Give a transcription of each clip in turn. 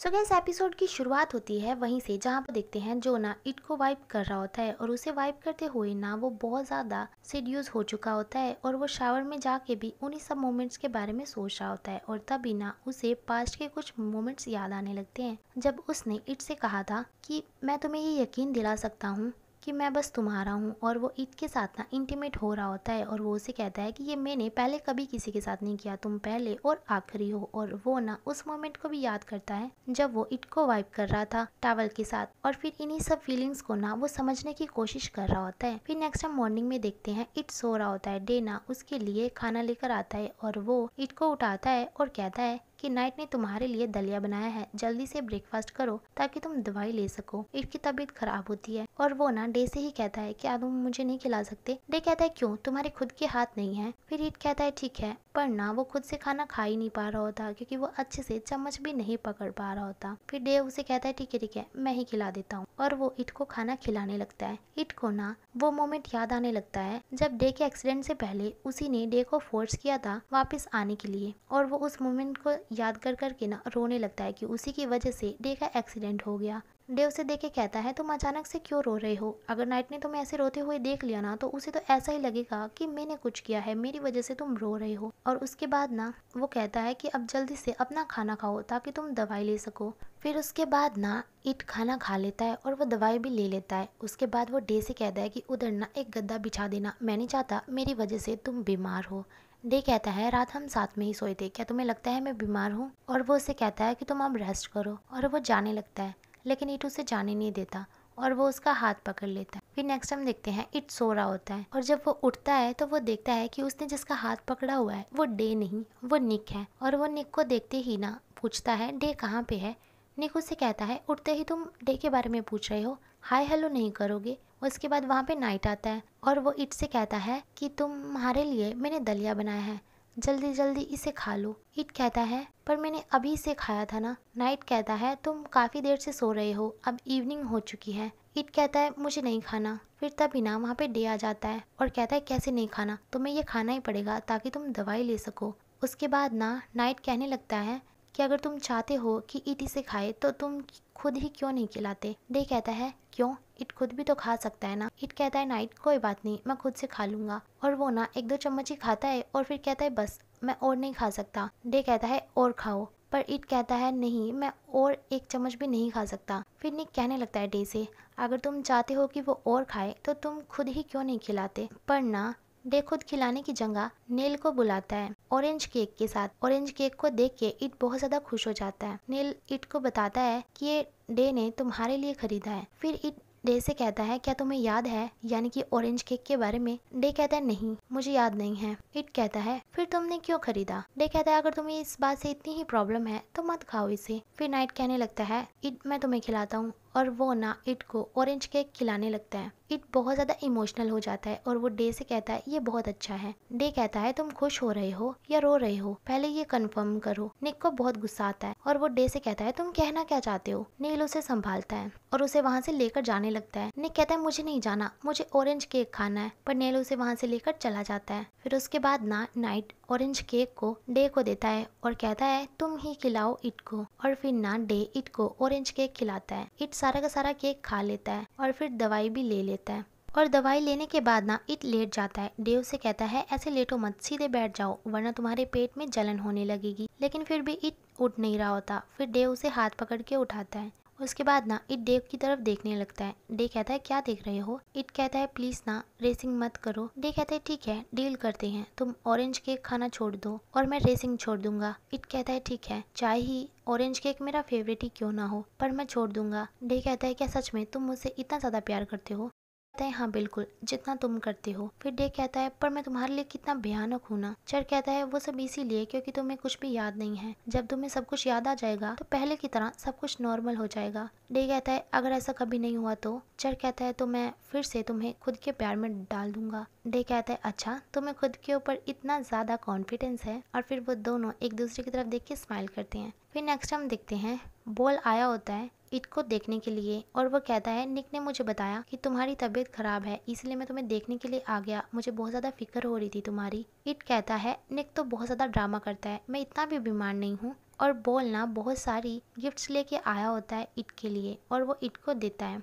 सो so gas episode की शुरुआत होती है वहीं से जहाँ पर देखते हैं जो ना इट को वाइप कर रहा होता है और उसे वाइप करते हुए ना वो बहुत ज़्यादा सीड्यूज हो चुका होता है और वो शावर में जाके भी उन्हीं सब मोमेंट्स के बारे में सोच रहा होता है और तभी ना उसे पास्ट के कुछ मोमेंट्स याद आने लगते हैं जब उसने इट से कहा था कि मैं तुम्हें ये यकीन दिला सकता हूँ कि मैं बस तुम्हारा हूँ और वो ईद के साथ ना इंटीमेट हो रहा होता है और वो उसे कहता है कि ये मैंने पहले कभी किसी के साथ नहीं किया तुम पहले और आखिरी हो और वो ना उस मोमेंट को भी याद करता है जब वो ईद को वाइप कर रहा था टावल के साथ और फिर इन्हीं सब फीलिंग्स को ना वो समझने की कोशिश कर रहा होता है फिर नेक्स्ट टाइम मॉर्निंग में देखते हैं ईट सो रहा होता है डे ना उसके लिए खाना लेकर आता है और वो ईट को उठाता है और कहता है कि नाइट ने तुम्हारे लिए दलिया बनाया है जल्दी से ब्रेकफास्ट करो ताकि तुम दवाई ले सको इट की तबीयत खराब होती है और वो ना डे से ही कहता है क्या तुम मुझे नहीं खिला सकते डे कहता है क्यों तुम्हारे खुद के हाथ नहीं है फिर ईट कहता है ठीक है पर ना वो खुद से खाना खा ही नहीं पा रहा होता क्योंकि वो अच्छे से चम्मच भी नहीं पकड़ पा रहा होता फिर डे उसे कहता है ठीक है ठीक है मैं ही खिला देता हूँ और वो इट को खाना खिलाने लगता है इट को ना वो मोमेंट याद आने लगता है जब डे के एक्सीडेंट से पहले उसी ने डे को फोर्स किया था वापस आने के लिए और वो उस मोमेंट को याद कर कर के ना रोने लगता है कि उसी की वजह से डे का एक्सीडेंट हो गया डे उसे देख के कहता है तुम अचानक से क्यों रो रहे हो अगर नाइट ने तुम्हें ऐसे रोते हुए देख लिया ना तो उसे तो ऐसा ही लगेगा कि मैंने कुछ किया है मेरी वजह से तुम रो रहे हो और उसके बाद ना वो कहता है कि अब जल्दी से अपना खाना खाओ ताकि तुम दवाई ले सको फिर उसके बाद ना इट खाना खा लेता है और वो दवाई भी ले लेता है उसके बाद वो डे से कहता है कि उधर ना एक गद्दा बिछा देना मैं नहीं चाहता मेरी वजह से तुम बीमार हो डे कहता है रात हम साथ में ही सोए थे क्या तुम्हें लगता है मैं बीमार हूँ और वो उसे कहता है कि तुम अब रेस्ट करो और वो जाने लगता है लेकिन ईट उसे जाने नहीं देता और वो उसका हाथ पकड़ लेता है फिर नेक्स्ट हम देखते हैं इट सो रहा होता है और जब वो उठता है तो वो देखता है कि उसने जिसका हाथ पकड़ा हुआ है वो डे नहीं वो निक है और वो निक को देखते ही ना पूछता है डे कहाँ पे है निक उसे कहता है उठते ही तुम डे के बारे में पूछ रहे हो हाय हेलो नहीं करोगे उसके बाद वहाँ पे नाइट आता है और वो इट से कहता है कि तुम्हारे लिए मैंने दलिया बनाया है जल्दी जल्दी इसे खा लो इट कहता है पर मैंने अभी इसे खाया था ना नाइट कहता है तुम काफ़ी देर से सो रहे हो अब इवनिंग हो चुकी है इट कहता है मुझे नहीं खाना फिर तभी ना वहाँ पे डे आ जाता है और कहता है कैसे नहीं खाना तुम्हें ये खाना ही पड़ेगा ताकि तुम दवाई ले सको उसके बाद ना नाइट कहने लगता है कि अगर तुम चाहते हो कि इट इसे खाए तो तुम खुद ही क्यों नहीं खिलाते डे कहता है क्यों इट खुद भी तो खा सकता है ना इट कहता है नाइट कोई बात नहीं मैं खुद से खा लूंगा और वो ना एक दो चम्मच ही खाता है और फिर कहता है बस मैं और नहीं खा सकता डे कहता है और खाओ पर इट कहता है नहीं मैं और एक चम्मच भी नहीं खा सकता फिर निक कहने लगता है डे से अगर तुम चाहते हो कि वो और खाए तो तुम खुद ही क्यों नहीं खिलाते पर ना डे खुद खिलाने की जगह नील को बुलाता है ऑरेंज केक के साथ ऑरेंज केक को देख के इट बहुत ज्यादा खुश हो जाता है नील इट को बताता है कि ये डे ने तुम्हारे लिए खरीदा है फिर इट डे से कहता है क्या तुम्हें याद है यानी कि ऑरेंज केक के बारे में डे कहता है नहीं मुझे याद नहीं है इट कहता है फिर तुमने क्यों खरीदा डे कहता है अगर तुम्हें इस बात से इतनी ही प्रॉब्लम है तो मत खाओ इसे फिर नाइट कहने लगता है इट मैं तुम्हें खिलाता हूँ और वो ना इट को ऑरेंज केक खिलाने लगता है इट बहुत ज़्यादा इमोशनल हो जाता है और वो डे से कहता है ये बहुत अच्छा है डे कहता है तुम खुश हो रहे हो या रो रहे हो पहले ये कंफर्म करो निक को बहुत गुस्सा आता है और वो डे से कहता है तुम कहना क्या चाहते हो नील उसे संभालता है और उसे वहाँ से लेकर जाने लगता है निक कहता है मुझे नहीं जाना मुझे ऑरेंज केक खाना है पर नील उसे वहाँ से लेकर चला जाता है फिर उसके बाद ना नाइट ऑरेंज केक को डे को देता है और कहता है तुम ही खिलाओ इट को और फिर ना डे इट को ऑरेंज केक खिलाता है इट सारा का सारा केक खा लेता है और फिर दवाई भी ले लेता है और दवाई लेने के बाद ना इट लेट जाता है डे उसे कहता है ऐसे लेटो मत सीधे बैठ जाओ वरना तुम्हारे पेट में जलन होने लगेगी लेकिन फिर भी इट उठ नहीं रहा होता फिर डे उसे हाथ पकड़ के उठाता है उसके बाद ना इट डेव की तरफ देखने लगता है डे कहता है क्या देख रहे हो इट कहता है प्लीज ना रेसिंग मत करो डे कहता है ठीक है डील करते हैं तुम ऑरेंज केक खाना छोड़ दो और मैं रेसिंग छोड़ दूंगा इट कहता है ठीक है चाहे ही ऑरेंज केक मेरा फेवरेट ही क्यों ना हो पर मैं छोड़ दूंगा डे कहता है क्या सच में तुम मुझसे इतना ज्यादा प्यार करते हो कहता है हाँ बिल्कुल जितना तुम करते हो फिर डे कहता है पर मैं तुम्हारे लिए कितना भयानक हूँ ना चर कहता है वो सब इसीलिए क्योंकि तुम्हें कुछ भी याद नहीं है जब तुम्हें सब कुछ याद आ जाएगा तो पहले की तरह सब कुछ नॉर्मल हो जाएगा डे कहता है अगर ऐसा कभी नहीं हुआ तो चर कहता है तो मैं फिर से तुम्हें खुद के प्यार में डाल दूंगा डे कहता है अच्छा तुम्हें खुद के ऊपर इतना ज्यादा कॉन्फिडेंस है और फिर वो दोनों एक दूसरे की तरफ देख के स्माइल करते हैं फिर नेक्स्ट हम देखते हैं बॉल आया होता है इट को देखने के लिए और वह कहता है निक ने मुझे बताया कि तुम्हारी तबीयत खराब है इसलिए मैं तुम्हें देखने के लिए आ गया मुझे बहुत ज़्यादा फिक्र हो रही थी तुम्हारी इट कहता है निक तो बहुत ज़्यादा ड्रामा करता है मैं इतना भी बीमार नहीं हूँ और बोलना बहुत सारी गिफ्ट्स लेके आया होता है इट के लिए और वो इट को देता है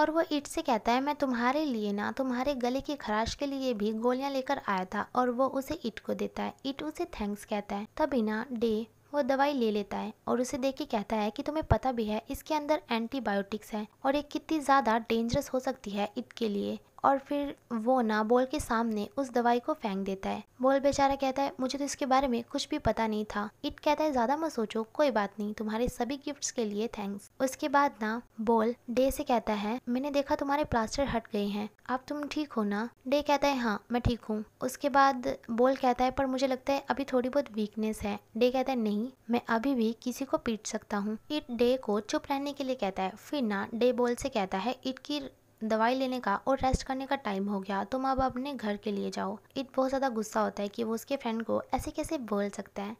और वो इट से कहता है मैं तुम्हारे लिए ना तुम्हारे गले की खराश के लिए भी गोलियां लेकर आया था और वो उसे इट को देता है इट उसे थैंक्स कहता है तभी ना डे वो दवाई ले लेता है और उसे देख के कहता है कि तुम्हें पता भी है इसके अंदर एंटीबायोटिक्स है और ये कितनी ज़्यादा डेंजरस हो सकती है इट के लिए और फिर वो ना बोल के सामने उस दवाई को फेंक देता है बोल बेचारा कहता है मुझे तो इसके बारे में कुछ भी पता नहीं था इट कहता है ज़्यादा मत सोचो कोई बात नहीं तुम्हारे सभी गिफ्ट्स के लिए थैंक्स उसके बाद ना बोल डे से कहता है मैंने देखा तुम्हारे प्लास्टर हट गए हैं अब तुम ठीक हो ना डे कहता है हाँ मैं ठीक हूँ उसके बाद बोल कहता है पर मुझे लगता है अभी थोड़ी बहुत वीकनेस है डे कहता है नहीं मैं अभी भी किसी को पीट सकता हूँ इट डे को चुप रहने के लिए कहता है फिर ना डे बोल से कहता है इट की दवाई लेने का और रेस्ट करने का टाइम हो गया तुम तो अब अपने घर के लिए जाओ इट बहुत ज़्यादा गुस्सा होता है कि वो उसके फ्रेंड को ऐसे कैसे बोल सकता है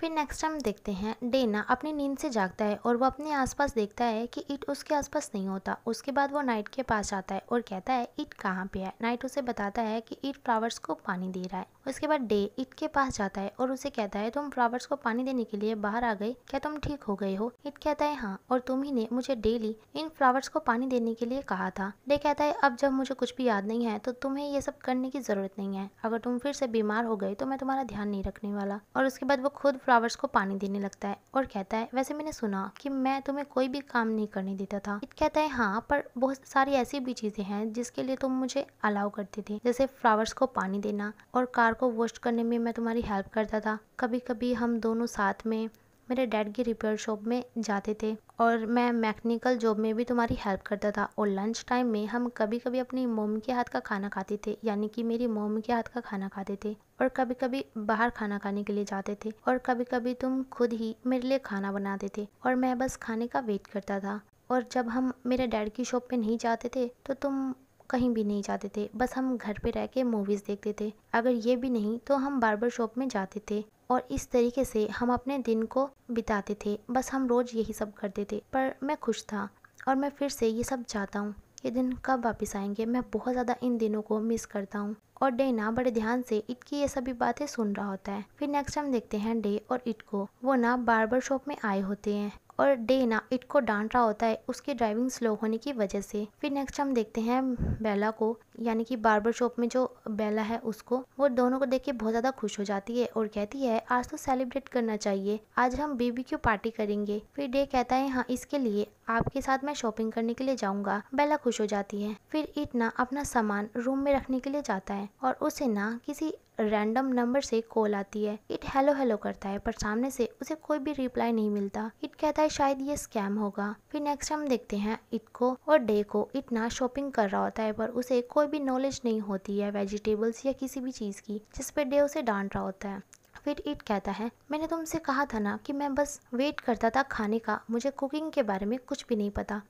फिर नेक्स्ट टाइम देखते हैं डेना अपनी नींद से जागता है और वो अपने आसपास देखता है कि ईट उसके आसपास नहीं होता उसके बाद वो नाइट के पास आता है और कहता है ईट कहाँ पे है नाइट उसे बताता है कि ईट फ्लावर्स को पानी दे रहा है उसके बाद डे इट के पास जाता है और उसे कहता है तुम फ्लावर्स को पानी देने के लिए बाहर आ गए क्या तुम ठीक हो गए हो इट कहता है हाँ और तुम ही ने मुझे डेली इन फ्लावर्स को पानी देने के लिए कहा था डे कहता है अब जब मुझे कुछ भी याद नहीं है तो तुम्हें ये सब करने की जरूरत नहीं है अगर तुम फिर से बीमार हो गए तो मैं तुम्हारा ध्यान नहीं रखने वाला और उसके बाद वो खुद फ्लावर्स को पानी देने लगता है और कहता है वैसे मैंने सुना की मैं तुम्हें कोई भी काम नहीं करने देता था इट कहता है हाँ पर बहुत सारी ऐसी भी चीजें हैं जिसके लिए तुम मुझे अलाउ करते थे जैसे फ्लावर्स को पानी देना और कार को वॉश करने में मैं तुम्हारी हेल्प करता था कभी कभी हम दोनों साथ में मेरे डैड की रिपेयर शॉप में जाते थे और मैं मैकेनिकल जॉब में भी तुम्हारी हेल्प करता था और लंच टाइम में हम कभी कभी अपनी मोम के हाथ का खाना खाते थे यानी कि मेरी मोम के हाथ का खाना खाते थे और कभी कभी बाहर खाना खाने के लिए जाते थे और कभी कभी तुम खुद ही मेरे लिए खाना बनाते थे और मैं बस खाने का वेट करता था और जब हम मेरे डैड की शॉप पे नहीं जाते थे तो तुम कहीं भी नहीं जाते थे बस हम घर पे रह के मूवीज़ देखते थे अगर ये भी नहीं तो हम बार्बर शॉप में जाते थे और इस तरीके से हम अपने दिन को बिताते थे बस हम रोज़ यही सब करते थे पर मैं खुश था और मैं फिर से ये सब चाहता हूँ ये दिन कब वापस आएंगे मैं बहुत ज़्यादा इन दिनों को मिस करता हूँ और डे ना बड़े ध्यान से इट की ये सभी बातें सुन रहा होता है फिर नेक्स्ट हम देखते हैं डे और इट को वो ना बार्बर शॉप में आए होते हैं और डे ना इट को डांट रहा होता है उसके ड्राइविंग स्लो होने की वजह से फिर नेक्स्ट हम देखते हैं बेला को यानी कि बार्बर शॉप में जो बेला है उसको वो दोनों को देख के बहुत ज़्यादा खुश हो जाती है और कहती है आज तो सेलिब्रेट करना चाहिए आज हम बेबी क्यू पार्टी करेंगे फिर डे कहता है हाँ इसके लिए आपके साथ मैं शॉपिंग करने के लिए जाऊंगा बेला खुश हो जाती है फिर इतना अपना सामान रूम में रखने के लिए जाता है और उसे ना किसी रैंडम नंबर से कॉल आती है इट हेलो हेलो करता है पर सामने से उसे कोई भी रिप्लाई नहीं मिलता इट कहता है शायद ये स्कैम होगा फिर नेक्स्ट हम देखते हैं इट को और डे को इतना शॉपिंग कर रहा होता है पर उसे कोई भी नॉलेज नहीं होती है वेजिटेबल्स या किसी भी चीज की जिसपे डे उसे डांट रहा होता है फिर ईट कहता है मैंने तुमसे कहा था ना कि मैं बस वेट करता था खाने का मुझे कुकिंग के बारे में कुछ भी नहीं पता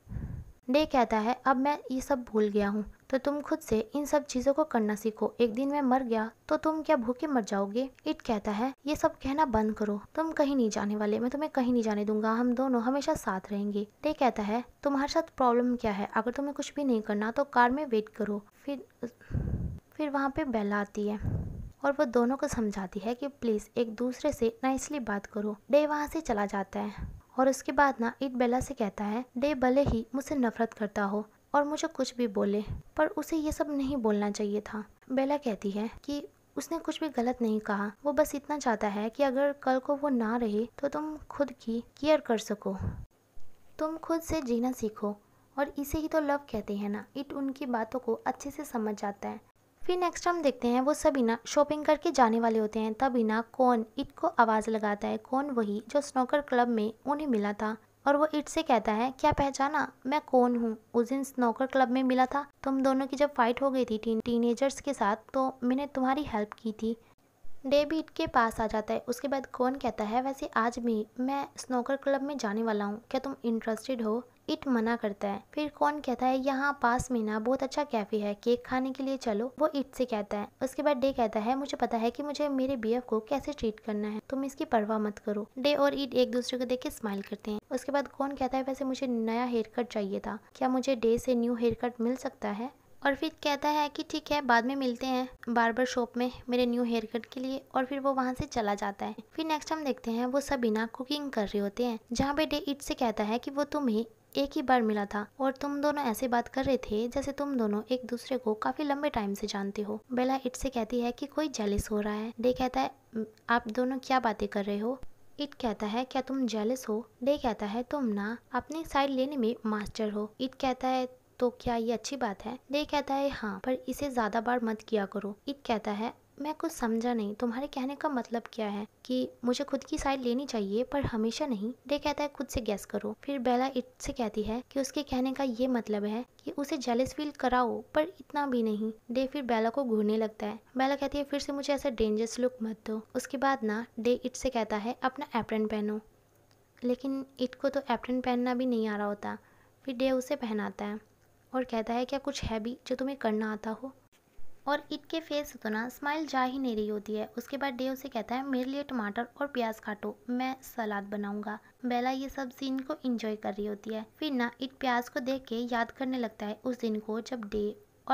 डे कहता है अब मैं ये सब भूल गया हूँ तो तुम खुद से इन सब चीज़ों को करना सीखो एक दिन मैं मर गया तो तुम क्या भूखे मर जाओगे इट कहता है ये सब कहना बंद करो तुम कहीं नहीं जाने वाले मैं तुम्हें कहीं नहीं जाने दूंगा हम दोनों हमेशा साथ रहेंगे डे कहता है तुम्हारे साथ प्रॉब्लम क्या है अगर तुम्हें कुछ भी नहीं करना तो कार में वेट करो फिर फिर वहाँ पे बेला आती है और वो दोनों को समझाती है कि प्लीज़ एक दूसरे से नाइसली बात करो डे वहाँ से चला जाता है और उसके बाद ना ईट बेला से कहता है डे भले ही मुझसे नफरत करता हो और मुझे कुछ भी बोले पर उसे ये सब नहीं बोलना चाहिए था बेला कहती है कि उसने कुछ भी गलत नहीं कहा वो बस इतना चाहता है कि अगर कल को वो ना रहे तो तुम खुद की केयर कर सको तुम खुद से जीना सीखो और इसे ही तो लव कहते हैं ना इट उनकी बातों को अच्छे से समझ जाता है फिर नेक्स्ट हम देखते हैं वो सबीना शॉपिंग करके जाने वाले होते हैं तबीना कौन इट को आवाज़ लगाता है कौन वही जो स्नोकर क्लब में उन्हें मिला था और वो इट से कहता है क्या पहचाना मैं कौन हूँ उस दिन स्नोकर क्लब में मिला था तुम दोनों की जब फाइट हो गई थी टीन टीनेजर्स के साथ तो मैंने तुम्हारी हेल्प की थी इट के पास आ जाता है उसके बाद कौन कहता है वैसे आज भी मैं स्नोकर क्लब में जाने वाला हूँ क्या तुम इंटरेस्टेड हो इट मना करता है फिर कौन कहता है यहाँ पास में ना बहुत अच्छा कैफे है केक खाने के लिए चलो वो इट से कहता है उसके बाद डे कहता है मुझे पता है कि मुझे मेरे बीएफ को कैसे ट्रीट करना है तुम इसकी परवाह मत करो डे और इट एक दूसरे को देख के स्माइल करते हैं उसके बाद कौन कहता है वैसे मुझे नया हेयर कट चाहिए था क्या मुझे डे से न्यू हेयर कट मिल सकता है और फिर कहता है कि ठीक है बाद में मिलते हैं बार्बर शॉप में मेरे न्यू हेयर कट के लिए और फिर वो वहाँ से चला जाता है फिर नेक्स्ट हम देखते हैं वो सब बिना कुकिंग कर रहे होते हैं जहाँ पे डे इट से कहता है कि वो तुम्हें एक ही बार मिला था और तुम दोनों ऐसे बात कर रहे थे जैसे तुम दोनों एक दूसरे को काफी लंबे टाइम से जानते हो बेला इट से कहती है कि कोई जेलिस हो रहा है डे कहता है आप दोनों क्या बातें कर रहे हो इट कहता है क्या तुम जेलिस हो डे कहता है तुम ना अपनी साइड लेने में मास्टर हो इट कहता है तो क्या ये अच्छी बात है डे कहता है हाँ पर इसे ज्यादा बार मत किया करो इट कहता है मैं कुछ समझा नहीं तुम्हारे कहने का मतलब क्या है कि मुझे खुद की साइड लेनी चाहिए पर हमेशा नहीं डे कहता है खुद से गैस करो फिर बेला इट से कहती है कि उसके कहने का ये मतलब है कि उसे जेलिस फील कराओ पर इतना भी नहीं डे फिर बेला को घूरने लगता है बेला कहती है फिर से मुझे ऐसा डेंजरस लुक मत दो उसके बाद ना डे इट से कहता है अपना एप्रन पहनो लेकिन इट को तो एप्रन पहनना भी नहीं आ रहा होता फिर डे उसे पहनाता है और कहता है क्या कुछ है भी जो तुम्हें करना आता हो और इट के फेस तो ना स्माइल जा ही नहीं रही होती है उसके बाद डे उसे कहता है मेरे लिए टमाटर और प्याज काटो मैं सलाद बनाऊंगा बेला ये सब सीन को इंजॉय कर रही होती है फिर ना इट प्याज को देख के याद करने लगता है उस दिन को जब डे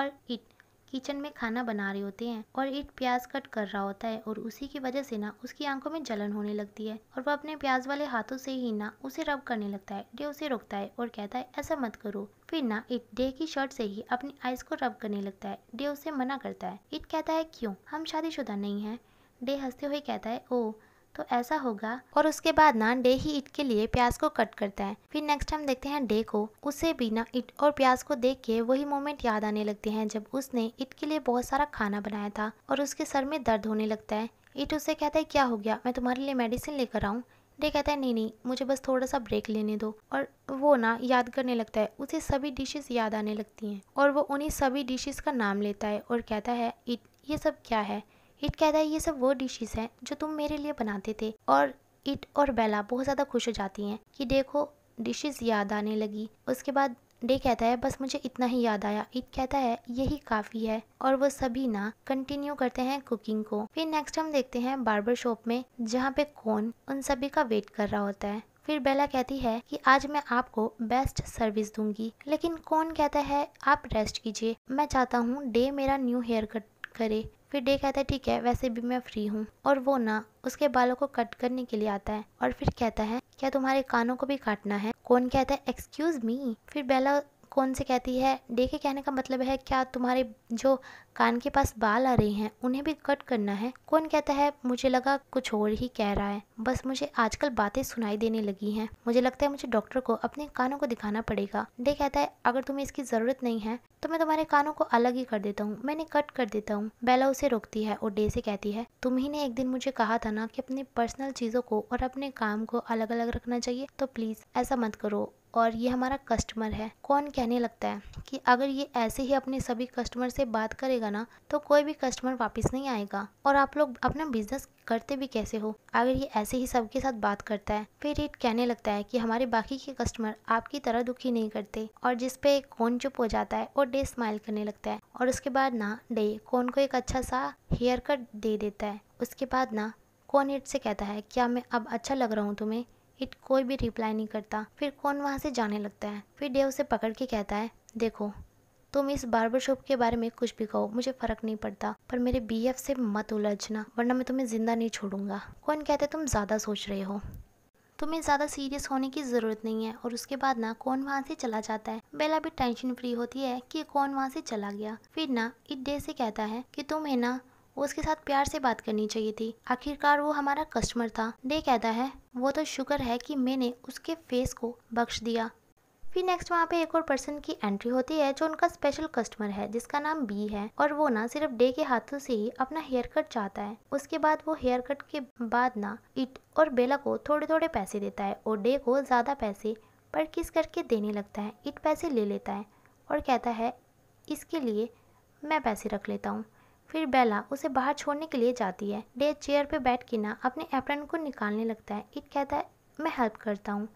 और इट किचन में खाना बना रहे होते हैं और एक प्याज कट कर रहा होता है और उसी की वजह से ना उसकी आंखों में जलन होने लगती है और वह अपने प्याज वाले हाथों से ही ना उसे रब करने लगता है डे उसे रोकता है और कहता है ऐसा मत करो फिर ना इट डे की शर्ट से ही अपनी आइज को रब करने लगता है डे उसे मना करता है इट कहता है क्यों हम शादीशुदा नहीं है डे हंसते हुए कहता है ओ तो ऐसा होगा और उसके बाद ना डे ही इट के लिए प्याज को कट करता है फिर नेक्स्ट हम देखते हैं डे को उसे भी ना इट और प्याज को देख के वही मोमेंट याद आने लगते हैं जब उसने इट के लिए बहुत सारा खाना बनाया था और उसके सर में दर्द होने लगता है इट उसे कहता है क्या हो गया मैं तुम्हारे लिए मेडिसिन लेकर आऊँ डे कहता है नहीं नहीं मुझे बस थोड़ा सा ब्रेक लेने दो और वो ना याद करने लगता है उसे सभी डिशेस याद आने लगती हैं और वो उन्हीं सभी डिशेस का नाम लेता है और कहता है इट ये सब क्या है ईट कहता है ये सब वो डिशेज हैं जो तुम मेरे लिए बनाते थे और इट और बेला बहुत ज़्यादा खुश हो जाती हैं कि देखो डिशेज याद आने लगी उसके बाद डे कहता है बस मुझे इतना ही याद आया इट कहता है यही काफ़ी है और वो सभी ना कंटिन्यू करते हैं कुकिंग को फिर नेक्स्ट हम देखते हैं बार्बर शॉप में जहाँ पे कौन उन सभी का वेट कर रहा होता है फिर बेला कहती है कि आज मैं आपको बेस्ट सर्विस दूंगी लेकिन कौन कहता है आप रेस्ट कीजिए मैं चाहता हूँ डे मेरा न्यू हेयर कट करे फिर डे कहता है ठीक है वैसे भी मैं फ्री हूँ और वो ना उसके बालों को कट करने के लिए आता है और फिर कहता है क्या तुम्हारे कानों को भी काटना है कौन कहता है एक्सक्यूज मी फिर बेला कौन से कहती है डे के कहने का मतलब है क्या तुम्हारे जो कान के पास बाल आ रहे हैं उन्हें भी कट करना है कौन कहता है मुझे लगा कुछ और ही कह रहा है बस मुझे आजकल बातें सुनाई देने लगी हैं मुझे लगता है मुझे डॉक्टर को अपने कानों को दिखाना पड़ेगा डे कहता है अगर तुम्हें इसकी ज़रूरत नहीं है तो मैं तुम्हारे कानों को अलग ही कर देता हूँ मैंने कट कर देता हूँ बेला उसे रोकती है और डे से कहती है तुम ही ने एक दिन मुझे कहा था ना कि अपनी पर्सनल चीज़ों को और अपने काम को अलग अलग रखना चाहिए तो प्लीज़ ऐसा मत करो और ये हमारा कस्टमर है कौन कहने लगता है कि अगर ये ऐसे ही अपने सभी कस्टमर से बात करेगा ना तो कोई भी कस्टमर वापस नहीं आएगा और आप लोग अपना बिजनेस करते भी कैसे हो अगर ये ऐसे ही सबके साथ बात करता है फिर ये कहने लगता है कि हमारे बाकी के कस्टमर आपकी तरह दुखी नहीं करते और जिसपे कौन चुप हो जाता है और डे स्माइल करने लगता है और उसके बाद ना डे कौन को एक अच्छा सा हेयर कट दे देता है उसके बाद ना कौन हिट से कहता है क्या मैं अब अच्छा लग रहा हूँ तुम्हें इट कोई भी रिप्लाई नहीं करता फिर कौन वहाँ से जाने लगता है फिर डेव उसे पकड़ के कहता है देखो तुम इस बार्बर शॉप के बारे में कुछ भी कहो मुझे फर्क नहीं पड़ता पर मेरे एफ से मत उलझना वरना मैं तुम्हें जिंदा नहीं छोड़ूंगा कौन कहते तुम ज़्यादा सोच रहे हो तुम्हें ज़्यादा सीरियस होने की ज़रूरत नहीं है और उसके बाद ना कौन वहाँ से चला जाता है बेला भी टेंशन फ्री होती है कि कौन वहाँ से चला गया फिर ना इस डे से कहता है कि तुम्हें ना उसके साथ प्यार से बात करनी चाहिए थी आखिरकार वो हमारा कस्टमर था डे कहता है वो तो शुक्र है कि मैंने उसके फेस को बख्श दिया फिर नेक्स्ट वहाँ पे एक और पर्सन की एंट्री होती है जो उनका स्पेशल कस्टमर है जिसका नाम बी है और वो ना सिर्फ डे के हाथों से ही अपना हेयर कट चाहता है उसके बाद वो हेयर कट के बाद ना इट और बेला को थोड़े थोड़े पैसे देता है और डे को ज़्यादा पैसे पर किस करके देने लगता है इट पैसे ले लेता है और कहता है इसके लिए मैं पैसे रख लेता हूँ फिर बेला उसे बाहर छोड़ने के लिए जाती है डे चेयर पे बैठ के ना अपने एप्रन को निकालने लगता है इट कहता है मैं हेल्प करता हूँ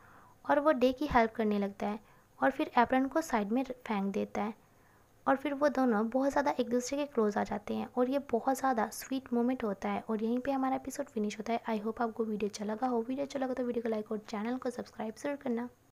और वो डे की हेल्प करने लगता है और फिर एप्रन को साइड में फेंक देता है और फिर वो दोनों बहुत ज़्यादा एक दूसरे के क्लोज आ जाते हैं और ये बहुत ज़्यादा स्वीट मोमेंट होता है और यहीं पे हमारा एपिसोड फिनिश होता है आई होप आपको वीडियो अच्छा लगा हो वीडियो अच्छा लगा तो वीडियो को लाइक और चैनल को सब्सक्राइब जरूर करना